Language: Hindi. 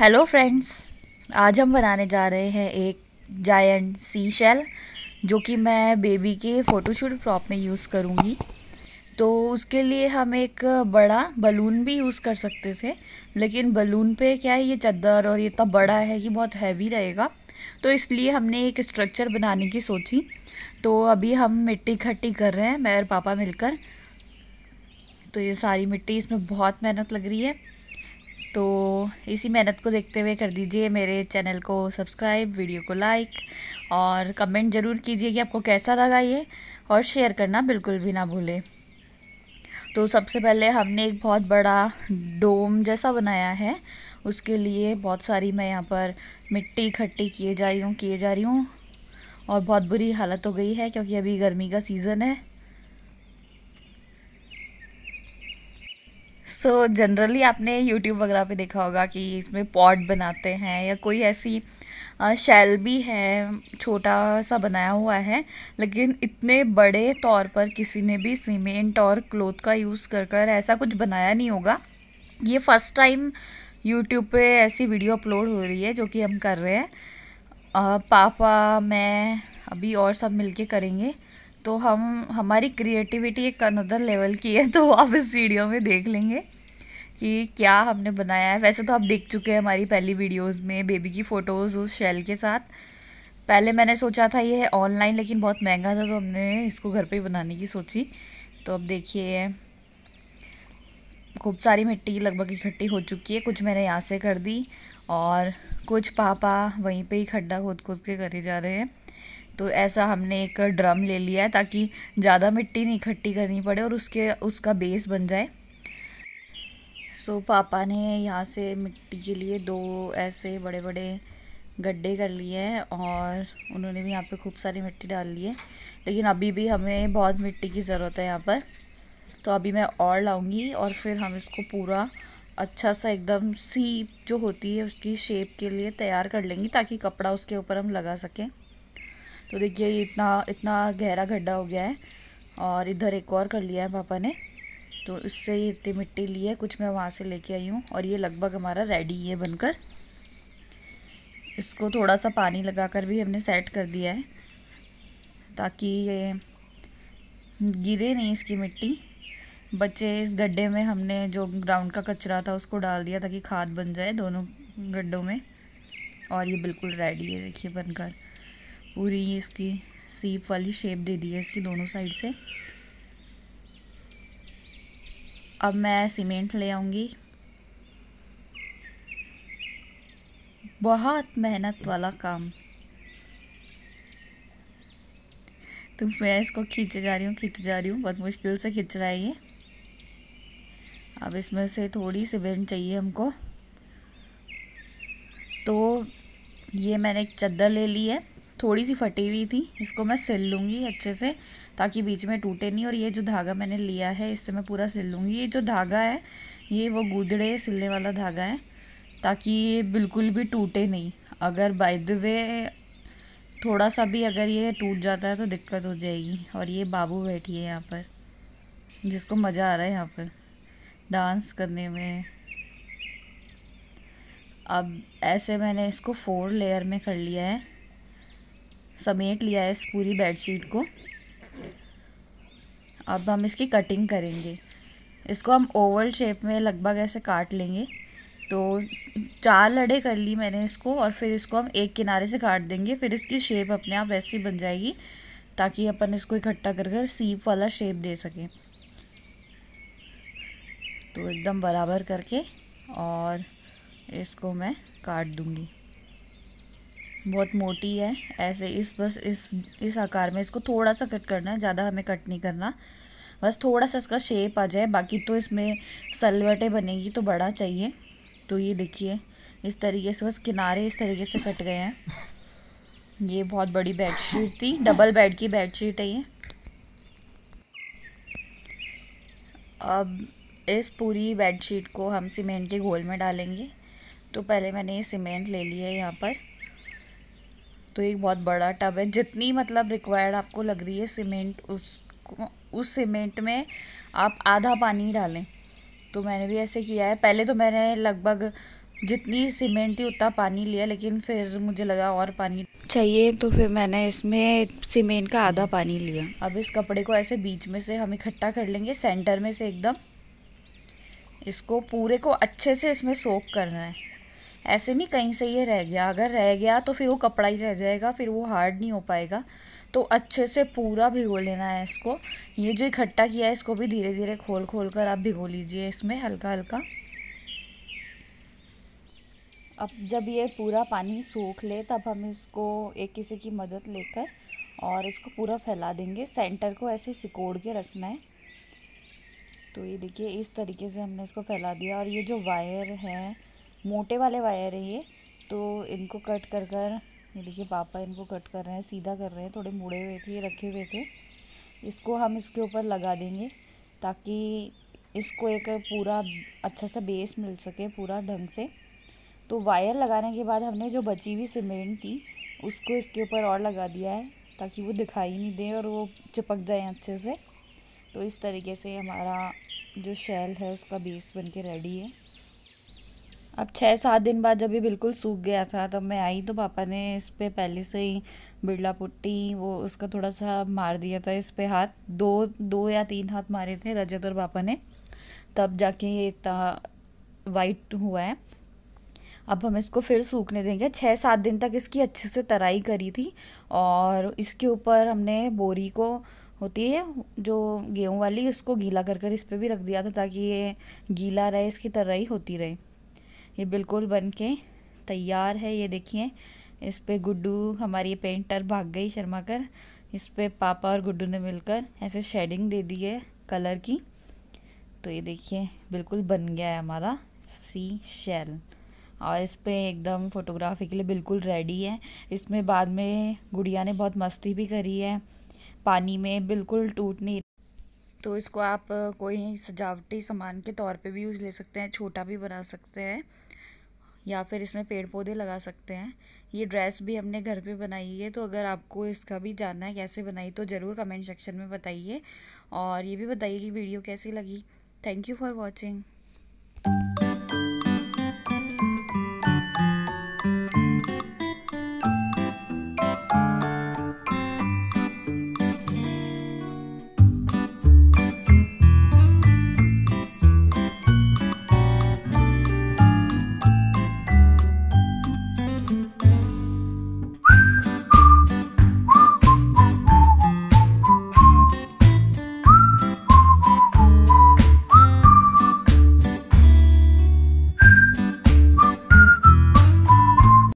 हेलो फ्रेंड्स आज हम बनाने जा रहे हैं एक जायंट सी शेल जो कि मैं बेबी के फ़ोटोशूट प्रॉप में यूज़ करूँगी तो उसके लिए हम एक बड़ा बलून भी यूज़ कर सकते थे लेकिन बलून पे क्या है ये चद्दर और ये इतना बड़ा है कि बहुत हैवी रहेगा तो इसलिए हमने एक स्ट्रक्चर बनाने की सोची तो अभी हम मिट्टी इकट्ठी कर रहे हैं मैं और पापा मिलकर तो ये सारी मिट्टी इसमें बहुत मेहनत लग रही है तो इसी मेहनत को देखते हुए कर दीजिए मेरे चैनल को सब्सक्राइब वीडियो को लाइक और कमेंट ज़रूर कीजिए कि आपको कैसा लगा ये और शेयर करना बिल्कुल भी ना भूलें तो सबसे पहले हमने एक बहुत बड़ा डोम जैसा बनाया है उसके लिए बहुत सारी मैं यहाँ पर मिट्टी इकट्ठी किए जा रही हूँ किए जा रही हूँ और बहुत बुरी हालत हो गई है क्योंकि अभी गर्मी का सीज़न है सो so, जनरली आपने यूट्यूब वगैरह पे देखा होगा कि इसमें पॉट बनाते हैं या कोई ऐसी शेल भी है छोटा सा बनाया हुआ है लेकिन इतने बड़े तौर पर किसी ने भी सीमेंट और क्लोथ का यूज़ कर कर ऐसा कुछ बनाया नहीं होगा ये फ़र्स्ट टाइम यूट्यूब पे ऐसी वीडियो अपलोड हो रही है जो कि हम कर रहे हैं पापा मैं अभी और सब मिलके करेंगे तो हम हमारी क्रिएटिविटी एक अनदर लेवल की है तो आप इस वीडियो में देख लेंगे कि क्या हमने बनाया है वैसे तो आप देख चुके हैं हमारी पहली वीडियोस में बेबी की फ़ोटोज़ उस शेल के साथ पहले मैंने सोचा था ये है ऑनलाइन लेकिन बहुत महंगा था तो हमने इसको घर पे ही बनाने की सोची तो अब देखिए खूब सारी मिट्टी लगभग इकट्ठी हो चुकी है कुछ मैंने यहाँ से कर दी और कुछ पापा वहीं पर ही खड्डा खोद खोद के करे जा रहे हैं तो ऐसा हमने एक ड्रम ले लिया है ताकि ज़्यादा मिट्टी नहीं इकट्ठी करनी पड़े और उसके उसका बेस बन जाए सो so, पापा ने यहाँ से मिट्टी के लिए दो ऐसे बड़े बड़े गड्ढे कर लिए हैं और उन्होंने भी यहाँ पे खूब सारी मिट्टी डाल ली है लेकिन अभी भी हमें बहुत मिट्टी की ज़रूरत है यहाँ पर तो अभी मैं और लाऊंगी और फिर हम इसको पूरा अच्छा सा एकदम सीप जो होती है उसकी शेप के लिए तैयार कर लेंगी ताकि कपड़ा उसके ऊपर हम लगा सकें तो देखिए ये इतना इतना गहरा गड्ढा हो गया है और इधर एक और कर लिया है पापा ने तो इससे ये इतनी मिट्टी ली है कुछ मैं वहाँ से लेके आई हूँ और ये लगभग हमारा रेडी है बनकर इसको थोड़ा सा पानी लगाकर भी हमने सेट कर दिया है ताकि ये गिरे नहीं इसकी मिट्टी बच्चे इस गड्ढे में हमने जो ग्राउंड का कचरा था उसको डाल दिया ताकि खाद बन जाए दोनों गड्ढों में और ये बिल्कुल रेडी है देखिए बनकर पूरी इसकी सीप वाली शेप दे दी है इसकी दोनों साइड से अब मैं सीमेंट ले आऊँगी बहुत मेहनत वाला काम तो मैं इसको खींचे जा रही हूँ खींचे जा रही हूँ बहुत मुश्किल से खींच रहा है ये अब इसमें से थोड़ी सी चाहिए हमको तो ये मैंने एक चद्दर ले ली है थोड़ी सी फटी हुई थी इसको मैं सिल लूँगी अच्छे से ताकि बीच में टूटे नहीं और ये जो धागा मैंने लिया है इससे मैं पूरा सिल लूँगी ये जो धागा है ये वो गूदड़े सिलने वाला धागा है ताकि ये बिल्कुल भी टूटे नहीं अगर बाय द वे थोड़ा सा भी अगर ये टूट जाता है तो दिक्कत हो जाएगी और ये बाबू बैठी है यहाँ पर जिसको मज़ा आ रहा है यहाँ पर डांस करने में अब ऐसे मैंने इसको फोर लेयर में कर लिया है समेट लिया है इस पूरी बेडशीट को अब हम इसकी कटिंग करेंगे इसको हम ओवल शेप में लगभग ऐसे काट लेंगे तो चार लड़े कर ली मैंने इसको और फिर इसको हम एक किनारे से काट देंगे फिर इसकी शेप अपने आप वैसी बन जाएगी ताकि अपन इसको इकट्ठा कर कर सीप वाला शेप दे सकें तो एकदम बराबर करके और इसको मैं काट दूँगी बहुत मोटी है ऐसे इस बस इस इस आकार में इसको थोड़ा सा कट करना है ज़्यादा हमें कट नहीं करना बस थोड़ा सा इसका शेप आ जाए बाकी तो इसमें सलवटें बनेगी तो बड़ा चाहिए तो ये देखिए इस तरीके से बस किनारे इस तरीके से कट गए हैं ये बहुत बड़ी बेडशीट थी डबल बेड की बेडशीट है ये अब इस पूरी बेडशीट को हम सीमेंट के घोल में डालेंगे तो पहले मैंने ये सीमेंट ले लिया है यहाँ पर तो एक बहुत बड़ा टब है जितनी मतलब रिक्वायर्ड आपको लग रही है सीमेंट उसको उस सीमेंट में आप आधा पानी डालें तो मैंने भी ऐसे किया है पहले तो मैंने लगभग जितनी सीमेंट थी उतना पानी लिया लेकिन फिर मुझे लगा और पानी चाहिए तो फिर मैंने इसमें सीमेंट का आधा पानी लिया अब इस कपड़े को ऐसे बीच में से हम इकट्ठा कर लेंगे सेंटर में से एकदम इसको पूरे को अच्छे से इसमें सोख करना है ऐसे नहीं कहीं से ये रह गया अगर रह गया तो फिर वो कपड़ा ही रह जाएगा फिर वो हार्ड नहीं हो पाएगा तो अच्छे से पूरा भिगो लेना है इसको ये जो इकट्ठा किया है इसको भी धीरे धीरे खोल खोल कर आप भिगो लीजिए इसमें हल्का हल्का अब जब ये पूरा पानी सूख ले तब हम इसको एक किसी की मदद लेकर और इसको पूरा फैला देंगे सेंटर को ऐसे सिकोड़ के रखना है तो ये देखिए इस तरीके से हमने इसको फैला दिया और ये जो वायर है मोटे वाले वायर है ये तो इनको कट कर कर ये देखिए पापा इनको कट कर रहे हैं सीधा कर रहे हैं थोड़े मुड़े हुए थे रखे हुए थे इसको हम इसके ऊपर लगा देंगे ताकि इसको एक पूरा अच्छा सा बेस मिल सके पूरा ढंग से तो वायर लगाने के बाद हमने जो बची हुई सीमेंट थी उसको इसके ऊपर और लगा दिया है ताकि वो दिखाई नहीं दे और वो चिपक जाए अच्छे से तो इस तरीके से हमारा जो शेल है उसका बेस बन के रेडी है अब छः सात दिन बाद जब ये बिल्कुल सूख गया था तब मैं आई तो पापा ने इस पर पहले से ही बिरला पुट्टी वो उसका थोड़ा सा मार दिया था इस पर हाथ दो दो या तीन हाथ मारे थे रजत और पापा ने तब जाके ये इतना वाइट हुआ है अब हम इसको फिर सूखने देंगे छः सात दिन तक इसकी अच्छे से तराई करी थी और इसके ऊपर हमने बोरी को होती है जो गेहूं वाली उसको गीला कर कर इस पर भी रख दिया था ताकि ये गीला रहे इसकी तराई होती रहे ये बिल्कुल बन के तैयार है ये देखिए इस पर गुड्डू हमारी पेंटर भाग गई शर्मा कर इस पर पापा और गुड्डू ने मिलकर ऐसे शेडिंग दे दी है कलर की तो ये देखिए बिल्कुल बन गया है हमारा सी शेल और इस पर एकदम फ़ोटोग्राफी के लिए बिल्कुल रेडी है इसमें बाद में गुड़िया ने बहुत मस्ती भी करी है पानी में बिल्कुल टूट नहीं तो इसको आप कोई सजावटी सामान के तौर पे भी यूज़ ले सकते हैं छोटा भी बना सकते हैं या फिर इसमें पेड़ पौधे लगा सकते हैं ये ड्रेस भी हमने घर पे बनाई है तो अगर आपको इसका भी जानना है कैसे बनाई तो ज़रूर कमेंट सेक्शन में बताइए और ये भी बताइए कि वीडियो कैसी लगी थैंक यू फॉर वॉचिंग